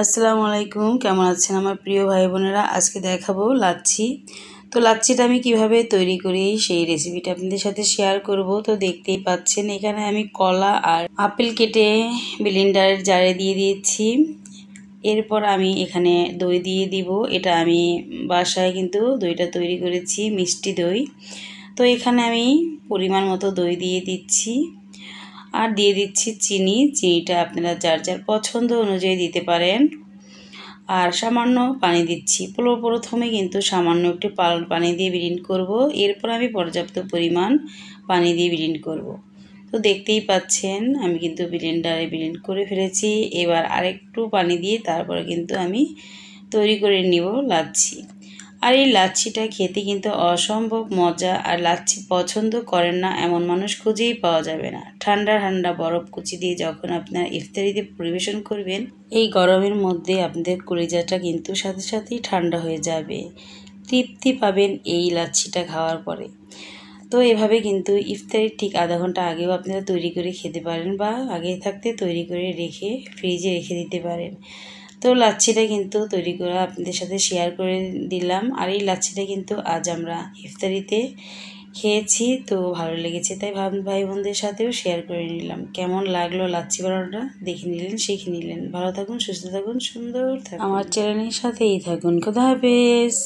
আসসালামু আলাইকুম কেমন আছেন আমার প্রিয় ভাই বোনেরা আজকে দেখাবো লাচ্ছি তো লাচ্ছিটা আমি কিভাবে তৈরি করি সেই রেসিপিটা আপনাদের সাথে শেয়ার করব তো দেখতেই পাচ্ছেন এখানে আমি কলা আর আপেল কেটে বিলিন্ডারের জারে দিয়ে দিয়েছি এরপর আমি এখানে দই দিয়ে দিব এটা আমি বাসায় কিন্তু দইটা তৈরি করেছি মিষ্টি দই তো এখানে আমি পরিমাণ মতো দই দিয়ে দিচ্ছি আর দিয়ে দিচ্ছি চিনি চিনিটা আপনারা যার যার পছন্দ অনুযায়ী দিতে পারেন আর সামান্য পানি দিচ্ছি প্রথমে কিন্তু সামান্য একটু পানি দিয়ে বিলিন করব এরপর আমি পর্যাপ্ত পরিমাণ পানি দিয়ে বিলিন করব। তো দেখতেই পাচ্ছেন আমি কিন্তু বিলিন্ডারে ব্লেন্ড করে ফেলেছি এবার আরেকটু পানি দিয়ে তারপরে কিন্তু আমি তৈরি করে নিব লাচ্ছি আর এই লাচ্ছিটা খেতে কিন্তু অসম্ভব মজা আর লাচ্ছি পছন্দ করেন না এমন মানুষ খুঁজেই পাওয়া যাবে না ঠান্ডা ঠান্ডা বরফ কুচি দিয়ে যখন আপনার ইফতারিতে পরিবেশন করবেন এই গরমের মধ্যে আপনাদের কলিজাটা কিন্তু সাথে সাথেই ঠান্ডা হয়ে যাবে তৃপ্তি পাবেন এই লাচ্ছিটা খাওয়ার পরে তো এভাবে কিন্তু ইফতারির ঠিক আধা ঘন্টা আগেও আপনারা তৈরি করে খেতে পারেন বা আগে থাকতে তৈরি করে রেখে ফ্রিজে রেখে দিতে পারেন তো লাচ্ছিটা কিন্তু তৈরি করে আপনাদের সাথে শেয়ার করে দিলাম আর এই লাচ্ছিটা কিন্তু আজ আমরা ইফতারিতে খেয়েছি তো ভালো লেগেছে তাই ভাব ভাই বোনদের সাথেও শেয়ার করে নিলাম কেমন লাগলো লাচ্ছি বানানোটা দেখে নিলেন শিখে নিলেন ভালো থাকুন সুস্থ থাকুন সুন্দর থাকুন আমার চ্যানেলের সাথেই থাকুন কোথায় বেশ